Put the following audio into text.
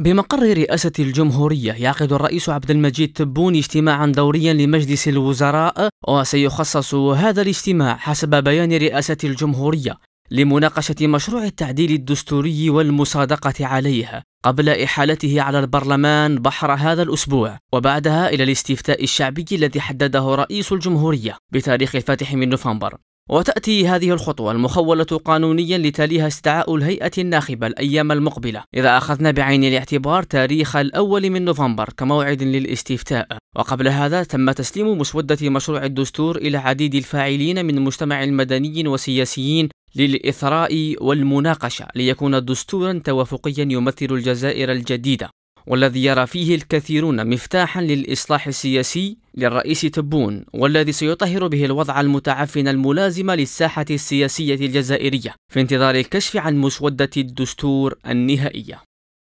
بمقر رئاسة الجمهورية يعقد الرئيس عبد المجيد تبون اجتماعا دوريا لمجلس الوزراء وسيخصص هذا الاجتماع حسب بيان رئاسة الجمهورية لمناقشة مشروع التعديل الدستوري والمصادقة عليه قبل إحالته على البرلمان بحر هذا الأسبوع وبعدها إلى الاستفتاء الشعبي الذي حدده رئيس الجمهورية بتاريخ الفاتح من نوفمبر وتأتي هذه الخطوة المخولة قانونيا لتاليها استعاء الهيئة الناخبة الأيام المقبلة إذا أخذنا بعين الاعتبار تاريخ الأول من نوفمبر كموعد للاستفتاء وقبل هذا تم تسليم مسودة مشروع الدستور إلى عديد الفاعلين من المجتمع المدني وسياسيين للإثراء والمناقشة ليكون دستورا توافقيا يمثل الجزائر الجديدة والذي يرى فيه الكثيرون مفتاحا للإصلاح السياسي للرئيس تبون والذي سيطهر به الوضع المتعفن الملازم للساحة السياسية الجزائرية في انتظار الكشف عن مسودة الدستور النهائية